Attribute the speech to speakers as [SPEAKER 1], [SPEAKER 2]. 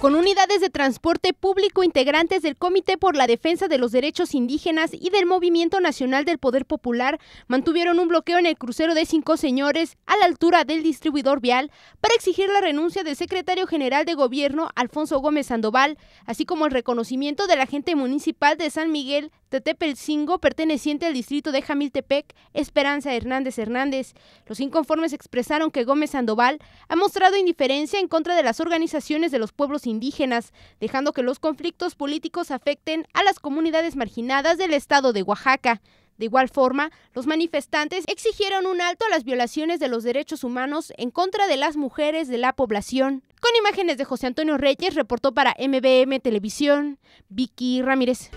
[SPEAKER 1] con unidades de transporte público integrantes del Comité por la Defensa de los Derechos Indígenas y del Movimiento Nacional del Poder Popular, mantuvieron un bloqueo en el crucero de cinco señores a la altura del distribuidor vial para exigir la renuncia del secretario general de gobierno Alfonso Gómez Sandoval, así como el reconocimiento del agente municipal de San Miguel, Tetepelcingo, perteneciente al distrito de Jamiltepec, Esperanza Hernández Hernández. Los inconformes expresaron que Gómez Sandoval ha mostrado indiferencia en contra de las organizaciones de los pueblos indígenas, dejando que los conflictos políticos afecten a las comunidades marginadas del estado de Oaxaca. De igual forma, los manifestantes exigieron un alto a las violaciones de los derechos humanos en contra de las mujeres de la población. Con imágenes de José Antonio Reyes, reportó para MBM Televisión, Vicky Ramírez.